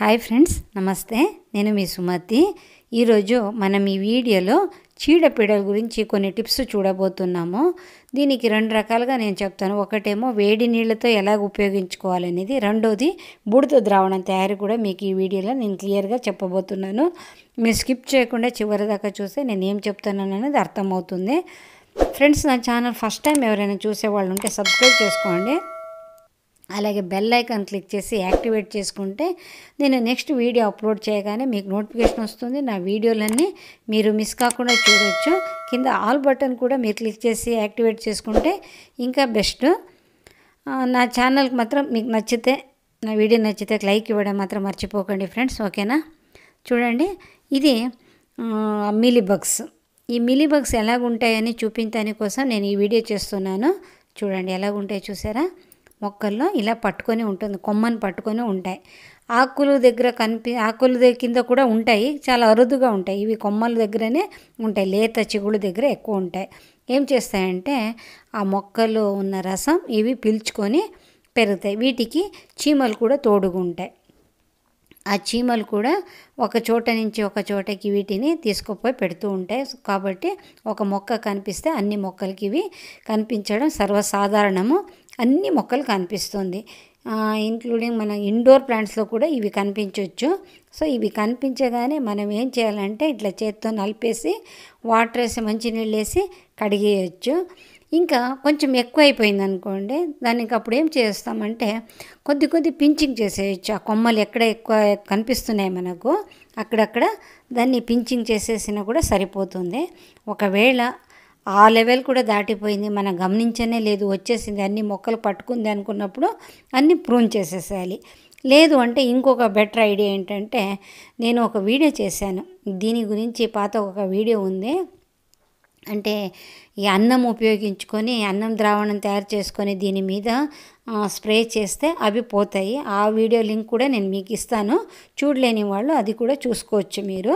hi friends నమస్తే నేను మీ సుమతి ఈరోజు మనం ఈ వీడియోలో చీడపీడల గురించి కొన్ని టిప్స్ చూడబోతున్నాము దీనికి రెండు రకాలుగా నేను చెప్తాను ఒకటేమో వేడి నీళ్ళతో ఎలా ఉపయోగించుకోవాలనేది రెండోది బుడత ద్రావణం తయారు కూడా మీకు ఈ వీడియోలో నేను క్లియర్గా చెప్పబోతున్నాను మీరు స్కిప్ చేయకుండా చివరి దాకా చూస్తే నేను ఏం చెప్తున్నాను అనేది అర్థమవుతుంది ఫ్రెండ్స్ నా ఛానల్ ఫస్ట్ టైం ఎవరైనా చూసేవాళ్ళు ఉంటే సబ్స్క్రైబ్ చేసుకోండి అలాగే బెల్ ఐకాన్ క్లిక్ చేసి యాక్టివేట్ చేసుకుంటే నేను నెక్స్ట్ వీడియో అప్లోడ్ చేయగానే మీకు నోటిఫికేషన్ వస్తుంది నా వీడియోలన్నీ మీరు మిస్ కాకుండా చూడవచ్చు కింద ఆల్ బటన్ కూడా మీరు క్లిక్ చేసి యాక్టివేట్ చేసుకుంటే ఇంకా బెస్ట్ నా ఛానల్కి మాత్రం మీకు నచ్చితే నా వీడియో నచ్చితే లైక్ ఇవ్వడం మాత్రం మర్చిపోకండి ఫ్రెండ్స్ ఓకేనా చూడండి ఇది మిలీ బగ్స్ ఈ మిలీ బగ్స్ ఎలాగుంటాయని చూపించడానికి కోసం నేను ఈ వీడియో చేస్తున్నాను చూడండి ఎలాగుంటాయి చూసారా మొక్కల్లో ఇలా పట్టుకొని ఉంటుంది కొమ్మని పట్టుకొని ఉంటాయి ఆకులు దగ్గర కనిపి ఆకుల కింద కూడా ఉంటాయి చాలా అరుదుగా ఉంటాయి ఇవి కొమ్మల దగ్గరనే ఉంటాయి లేత చిగుళ్ళ దగ్గర ఎక్కువ ఉంటాయి ఏం చేస్తాయంటే ఆ మొక్కలో ఉన్న రసం ఇవి పీల్చుకొని పెరుగుతాయి వీటికి చీమలు కూడా తోడుగా ఉంటాయి ఆ చీమలు కూడా ఒక చోట నుంచి ఒక చోటకి వీటిని తీసుకుపోయి పెడుతూ ఉంటాయి కాబట్టి ఒక మొక్క కనిపిస్తే అన్ని మొక్కలకి ఇవి కనిపించడం సర్వసాధారణము అన్ని మొక్కలు కనిపిస్తుంది ఇంక్లూడింగ్ మన ఇండోర్ ప్లాంట్స్లో కూడా ఇవి కనిపించవచ్చు సో ఇవి కనిపించగానే మనం ఏం చేయాలంటే ఇట్లా చేత్తో నలిపేసి వాటర్ వేసి నీళ్ళు వేసి కడిగేయచ్చు ఇంకా కొంచెం ఎక్కువ అయిపోయింది అనుకోండి దానికి అప్పుడు ఏం చేస్తామంటే కొద్ది కొద్ది పించింగ్ చేసేయచ్చు ఆ కొమ్మలు ఎక్కడ ఎక్కువ కనిపిస్తున్నాయి మనకు అక్కడక్కడ దాన్ని పించింగ్ చేసేసినా కూడా సరిపోతుంది ఒకవేళ ఆ లెవెల్ కూడా దాటిపోయింది మనం గమనించనే లేదు వచ్చేసింది అన్ని మొక్కలు పట్టుకుంది అనుకున్నప్పుడు అన్నీ ప్రూన్ చేసేసేయాలి లేదు అంటే ఇంకొక బెటర్ ఐడియా ఏంటంటే నేను ఒక వీడియో చేశాను దీని గురించి పాత ఒక వీడియో ఉంది అంటే ఈ అన్నం ఉపయోగించుకొని అన్నం ద్రావణం తయారు చేసుకొని దీని మీద స్ప్రే చేస్తే అవి పోతాయి ఆ వీడియో లింక్ కూడా నేను మీకు ఇస్తాను చూడలేని వాళ్ళు అది కూడా చూసుకోవచ్చు మీరు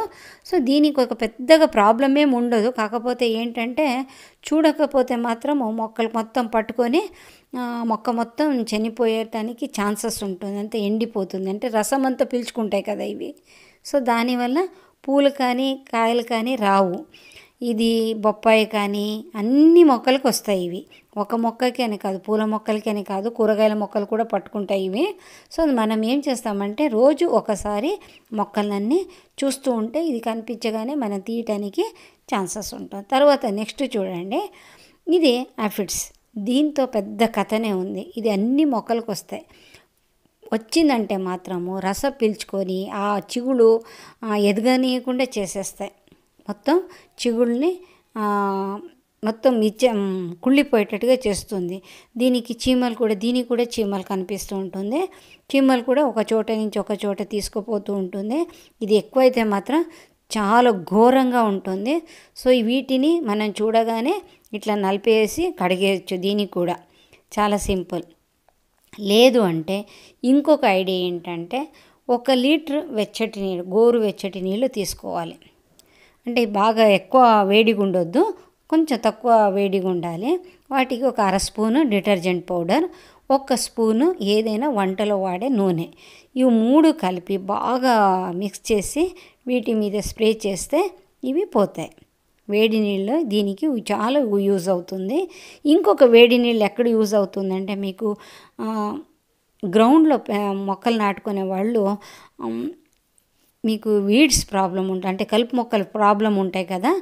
సో దీనికి ఒక పెద్దగా ప్రాబ్లం ఏమి ఉండదు కాకపోతే ఏంటంటే చూడకపోతే మాత్రం మొక్కలు మొత్తం పట్టుకొని మొక్క మొత్తం చనిపోయేటానికి ఛాన్సెస్ ఉంటుంది అంతే ఎండిపోతుంది అంటే రసం అంతా పీల్చుకుంటాయి కదా ఇవి సో దానివల్ల పూలు కానీ కాయలు కానీ రావు ఇది బొప్పాయి కానీ అన్ని మొక్కలకు వస్తాయి ఇవి ఒక మొక్కకి అని కాదు పూల మొక్కలకి అని కాదు కూరగాయల మొక్కలు కూడా పట్టుకుంటాయి ఇవి సో మనం ఏం చేస్తామంటే రోజు ఒకసారి మొక్కలన్నీ చూస్తూ ఉంటే ఇది కనిపించగానే మనం తీయటానికి ఛాన్సెస్ ఉంటాం తర్వాత నెక్స్ట్ చూడండి ఇది ఆఫిడ్స్ దీంతో పెద్ద కథనే ఉంది ఇది అన్ని మొక్కలకు వస్తాయి వచ్చిందంటే మాత్రము రసం పీల్చుకొని ఆ చిగుడు ఎదగనీయకుండా చేసేస్తాయి మొత్తం చిగుళ్ళని మొత్తం ఇచ్చ కుళ్ళిపోయేటట్టుగా చేస్తుంది దీనికి చీమలు కూడా దీనికి కూడా చీమలు కనిపిస్తూ ఉంటుంది చీమలు కూడా ఒక చోట నుంచి ఒక చోట తీసుకుపోతూ ఉంటుంది ఇది ఎక్కువైతే మాత్రం చాలా ఘోరంగా ఉంటుంది సో వీటిని మనం చూడగానే ఇట్లా నలిపేసి కడిగేయచ్చు దీనికి కూడా చాలా సింపుల్ లేదు అంటే ఇంకొక ఐడియా ఏంటంటే ఒక లీటర్ వెచ్చటి నీళ్ళు గోరు వెచ్చటి నీళ్ళు తీసుకోవాలి అంటే బాగా ఎక్కువ వేడిగా ఉండొద్దు కొంచెం తక్కువ వేడిగా ఉండాలి వాటికి ఒక అర స్పూను డిటర్జెంట్ పౌడర్ ఒక్క స్పూను ఏదైనా వంటలో వాడే నూనె ఇవి మూడు కలిపి బాగా మిక్స్ చేసి వీటి మీద స్ప్రే చేస్తే ఇవి పోతాయి వేడి నీళ్ళు దీనికి చాలా యూజ్ అవుతుంది ఇంకొక వేడి నీళ్ళు ఎక్కడ యూజ్ అవుతుందంటే మీకు గ్రౌండ్లో మొక్కలు నాటుకునే వాళ్ళు మీకు వీడ్స్ ప్రాబ్లం ఉంటాయి అంటే కలుపు మొక్కలు ప్రాబ్లం ఉంటాయి కదా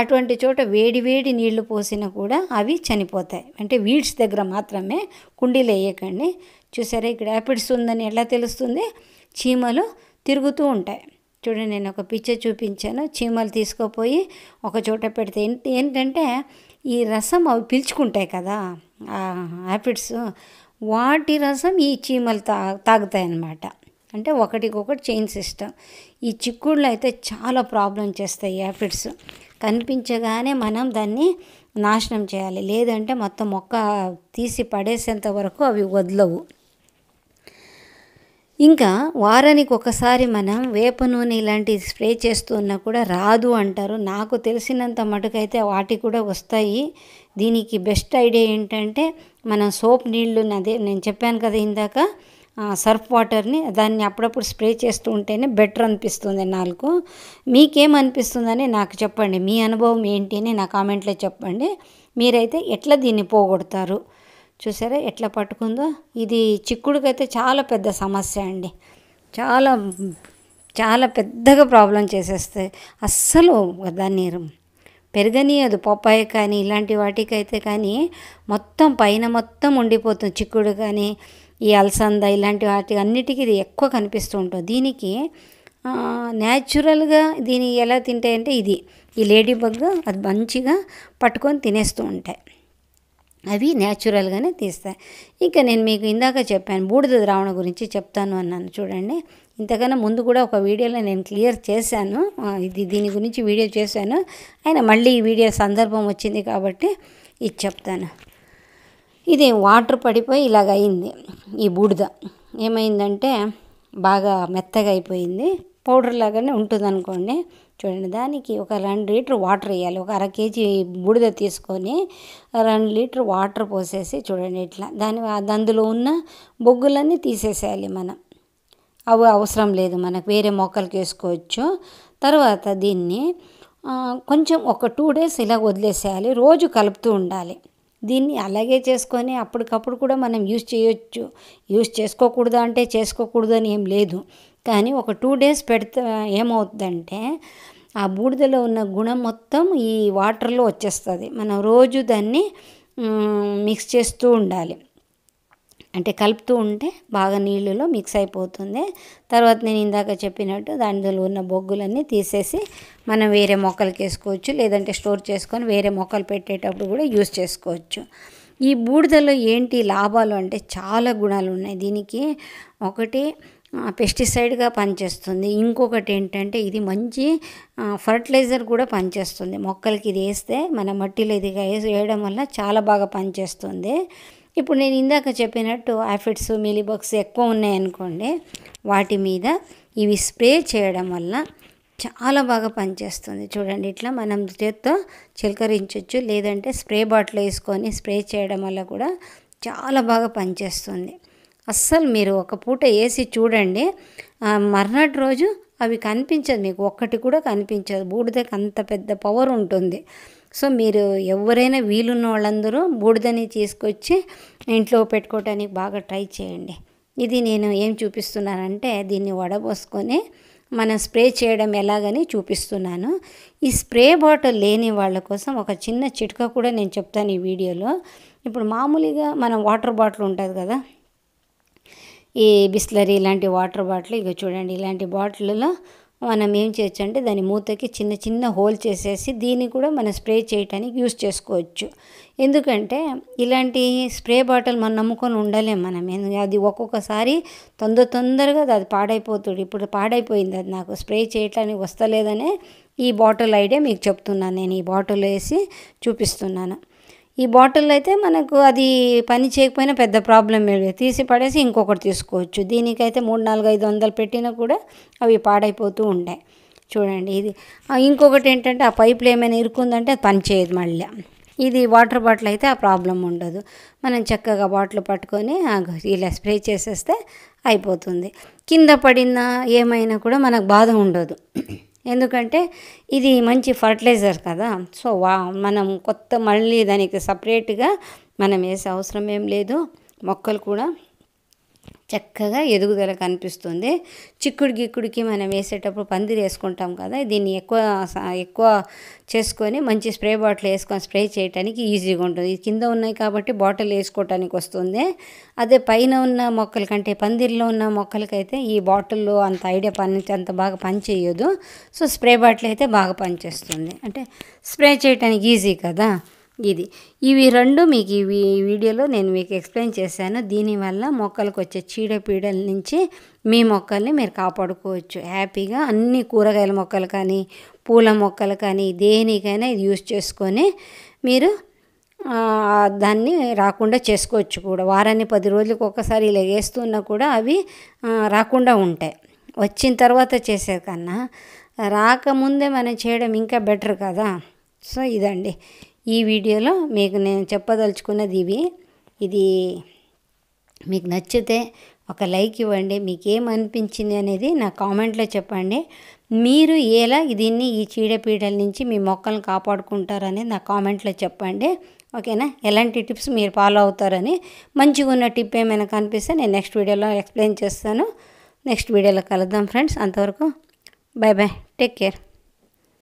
అటువంటి చోట వేడి వేడి నీళ్లు పోసినా కూడా అవి చనిపోతాయి అంటే వీడ్స్ దగ్గర మాత్రమే కుండీలు వేయకండి చూసారా ఇక్కడ యాపిడ్స్ ఉందని ఎలా తెలుస్తుంది చీమలు తిరుగుతూ ఉంటాయి చూడండి నేను ఒక పిచ్చర్ చూపించాను చీమలు తీసుకుపోయి ఒక చోట పెడితే ఏంటంటే ఈ రసం అవి పిలుచుకుంటాయి కదా యాపిడ్స్ వాటి రసం ఈ చీమలు తా తాగుతాయి అన్నమాట అంటే ఒకటికొకటి చైన్స్ సిస్టమ్ ఈ చిక్కుళ్ళు అయితే చాలా ప్రాబ్లం చేస్తాయి యాఫిడ్స్ కనిపించగానే మనం దాన్ని నాశనం చేయాలి లేదంటే మొత్తం మొక్క తీసి పడేసేంత వరకు అవి వదలవు ఇంకా వారానికి ఒకసారి మనం వేప నూనె ఇలాంటివి స్ప్రే చేస్తున్నా కూడా రాదు అంటారు నాకు తెలిసినంత మటుకైతే వాటి కూడా వస్తాయి దీనికి బెస్ట్ ఐడియా ఏంటంటే మనం సోప్ నీళ్ళు అదే నేను చెప్పాను కదా ఇందాక సర్ఫ్ వాటర్ని దాన్ని అప్పుడప్పుడు స్ప్రే చేస్తూ ఉంటేనే బెటర్ అనిపిస్తుంది మీకేం మీకేమనిపిస్తుందని నాకు చెప్పండి మీ అనుభవం ఏంటి అని నా కామెంట్లో చెప్పండి మీరైతే ఎట్లా దీన్ని పోగొడతారు చూసారా ఎట్లా పట్టుకుందో ఇది చిక్కుడుకైతే చాలా పెద్ద సమస్య అండి చాలా చాలా పెద్దగా ప్రాబ్లం చేసేస్తాయి అస్సలు దాన్ని పెరగనియదు పప్పాయ కానీ ఇలాంటి వాటికైతే కానీ మొత్తం పైన మొత్తం ఉండిపోతుంది చిక్కుడు కానీ ఈ అలసంద ఇలాంటి వాటి అన్నిటికీ ఇది ఎక్కువ కనిపిస్తూ ఉంటుంది దీనికి న్యాచురల్గా దీన్ని ఎలా తింటాయంటే ఇది ఈ లేడీ బగ్ అది మంచిగా పట్టుకొని తినేస్తూ ఉంటాయి అవి న్యాచురల్గానే తీస్తాయి ఇంకా నేను మీకు ఇందాక చెప్పాను బూడిద ద్రావణ గురించి చెప్తాను అన్నాను చూడండి ఇంతకన్నా ముందు కూడా ఒక వీడియోలో నేను క్లియర్ చేశాను ఇది దీని గురించి వీడియో చేశాను అయినా మళ్ళీ ఈ వీడియో సందర్భం వచ్చింది కాబట్టి ఇది చెప్తాను ఇది వాటర్ పడిపోయి ఇలాగ అయింది ఈ బూడిద ఏమైందంటే బాగా మెత్తగా అయిపోయింది పౌడర్ లాగానే ఉంటుంది అనుకోండి చూడండి దానికి ఒక రెండు లీటర్ వాటర్ వేయాలి ఒక అర కేజీ బూడిద తీసుకొని రెండు లీటర్ వాటర్ పోసేసి చూడండి ఇట్లా దాని అందులో ఉన్న బొగ్గులన్నీ తీసేసేయాలి మనం అవి అవసరం లేదు మనకు వేరే మొక్కలకి వేసుకోవచ్చు తర్వాత దీన్ని కొంచెం ఒక టూ డేస్ ఇలా వదిలేసేయాలి రోజు కలుపుతూ ఉండాలి దీన్ని అలాగే చేసుకొని అప్పటికప్పుడు కూడా మనం యూజ్ చేయొచ్చు యూజ్ చేసుకోకూడదు అంటే చేసుకోకూడదు అని ఏం లేదు కానీ ఒక టూ డేస్ పెడితే ఏమవుతుందంటే ఆ బూడిదలో ఉన్న గుణం మొత్తం ఈ వాటర్లో వచ్చేస్తుంది మనం రోజు దాన్ని మిక్స్ చేస్తూ ఉండాలి అంటే కలుపుతూ ఉంటే బాగా నీళ్ళలో మిక్స్ అయిపోతుంది తర్వాత నేను ఇందాక చెప్పినట్టు దానిలో ఉన్న బొగ్గులన్నీ తీసేసి మనం వేరే మొక్కలకి వేసుకోవచ్చు లేదంటే స్టోర్ చేసుకొని వేరే మొక్కలు పెట్టేటప్పుడు కూడా యూస్ చేసుకోవచ్చు ఈ బూడిదలో ఏంటి లాభాలు అంటే చాలా గుణాలు ఉన్నాయి దీనికి ఒకటి పెస్టిసైడ్గా పనిచేస్తుంది ఇంకొకటి ఏంటంటే ఇది మంచి ఫర్టిలైజర్ కూడా పనిచేస్తుంది మొక్కలకి ఇది వేస్తే మన మట్టిలో ఇది వేయడం వల్ల చాలా బాగా పనిచేస్తుంది ఇప్పుడు నేను ఇందాక చెప్పినట్టు యాఫిడ్స్ మిలీబగ్స్ ఎక్కువ ఉన్నాయనుకోండి వాటి మీద ఇవి స్ప్రే చేయడం వల్ల చాలా బాగా పనిచేస్తుంది చూడండి ఇట్లా మనం చేత్తో చిలకరించవచ్చు లేదంటే స్ప్రే బాటిల్ వేసుకొని స్ప్రే చేయడం వల్ల కూడా చాలా బాగా పనిచేస్తుంది అస్సలు మీరు ఒక పూట వేసి చూడండి మర్నాటి రోజు అవి కనిపించదు మీకు ఒక్కటి కూడా కనిపించదు బూడిదకి అంత పెద్ద పవర్ ఉంటుంది సో మీరు ఎవరైనా వీలున్న వాళ్ళందరూ బూడిదని తీసుకొచ్చి ఇంట్లో పెట్టుకోవటానికి బాగా ట్రై చేయండి ఇది నేను ఏం చూపిస్తున్నానంటే దీన్ని వడబోసుకొని మనం స్ప్రే చేయడం ఎలాగని చూపిస్తున్నాను ఈ స్ప్రే బాటిల్ లేని వాళ్ళ కోసం ఒక చిన్న చిట్కా కూడా నేను చెప్తాను ఈ వీడియోలో ఇప్పుడు మామూలుగా మనం వాటర్ బాటిల్ ఉంటుంది కదా ఈ బిస్లరీ ఇలాంటి వాటర్ బాటిల్ ఇక చూడండి ఇలాంటి బాటిల్లో మనం ఏం చేయొచ్చు అంటే దాని మూతకి చిన్న చిన్న హోల్ చేసేసి దీన్ని కూడా మనం స్ప్రే చేయడానికి యూస్ చేసుకోవచ్చు ఎందుకంటే ఇలాంటి స్ప్రే బాటిల్ మనం నమ్ముకొని ఉండలేం మనం అది ఒక్కొక్కసారి తొందర తొందరగా అది పాడైపోతుంది ఇప్పుడు పాడైపోయింది అది నాకు స్ప్రే చేయటానికి వస్తలేదనే ఈ బాటిల్ ఐడియా మీకు చెప్తున్నాను నేను ఈ బాటిల్ వేసి చూపిస్తున్నాను ఈ బాటిల్ అయితే మనకు అది పని చేయకపోయినా పెద్ద ప్రాబ్లం లేదు తీసి పడేసి ఇంకొకటి తీసుకోవచ్చు దీనికైతే మూడు నాలుగు ఐదు వందలు పెట్టినా కూడా అవి పాడైపోతూ ఉంటాయి చూడండి ఇది ఇంకొకటి ఏంటంటే ఆ పైపులు ఏమైనా ఇరుకుందంటే అది పని చేయదు మళ్ళీ ఇది వాటర్ బాటిల్ అయితే ఆ ప్రాబ్లం ఉండదు మనం చక్కగా బాటిల్ పట్టుకొని ఇలా స్ప్రే చేసేస్తే అయిపోతుంది కింద పడినా ఏమైనా కూడా మనకు బాధ ఉండదు ఎందుకంటే ఇది మంచి ఫర్టిలైజర్ కదా సో వా మనం కొత్త మళ్ళీ దానికి సపరేట్గా మనం వేసే అవసరం ఏం లేదు మొక్కలు కూడా చక్కగా ఎదుగుదల కనిపిస్తుంది చిక్కుడు గిక్కుడికి మనం వేసేటప్పుడు పందిరి వేసుకుంటాం కదా దీన్ని ఎక్కువ ఎక్కువ చేసుకొని మంచి స్ప్రే బాటిల్ వేసుకొని స్ప్రే చేయడానికి ఈజీగా ఉంటుంది కింద ఉన్నాయి కాబట్టి బాటిల్ వేసుకోవటానికి వస్తుంది అదే పైన ఉన్న మొక్కల కంటే పందిరిలో ఉన్న మొక్కలకైతే ఈ బాటిల్లో అంత ఐడియా పని అంత బాగా పనిచేయదు సో స్ప్రే బాటిల్ అయితే బాగా పనిచేస్తుంది అంటే స్ప్రే చేయడానికి ఈజీ కదా ఇది ఇవి రెండు మీకు ఈ వీడియోలో నేను మీకు ఎక్స్ప్లెయిన్ చేశాను దీనివల్ల మొక్కలకు వచ్చే చీడపీడల నుంచి మీ మొక్కల్ని మీరు కాపాడుకోవచ్చు హ్యాపీగా అన్ని కూరగాయల మొక్కలు కానీ పూల మొక్కలు కానీ దేనికైనా ఇది యూస్ చేసుకొని మీరు దాన్ని రాకుండా చేసుకోవచ్చు కూడా వారాన్ని పది రోజులకు ఒకసారి ఇలా వేస్తున్నా కూడా అవి రాకుండా ఉంటాయి వచ్చిన తర్వాత చేసే కన్నా రాకముందే మనం చేయడం ఇంకా బెటర్ కదా సో ఇదండి ఈ వీడియోలో మీకు నేను చెప్పదలుచుకున్నది ఇవి ఇది మీకు నచ్చితే ఒక లైక్ ఇవ్వండి మీకు ఏమనిపించింది అనేది నా కామెంట్లో చెప్పండి మీరు ఎలా దీన్ని ఈ చీడపీడల నుంచి మీ మొక్కలను కాపాడుకుంటారనేది నా కామెంట్లో చెప్పండి ఓకేనా ఎలాంటి టిప్స్ మీరు ఫాలో అవుతారని మంచిగా ఉన్న టిప్ ఏమైనా కనిపిస్తే నేను నెక్స్ట్ వీడియోలో ఎక్స్ప్లెయిన్ చేస్తాను నెక్స్ట్ వీడియోలో కలుద్దాం ఫ్రెండ్స్ అంతవరకు బాయ్ బాయ్ టేక్ కేర్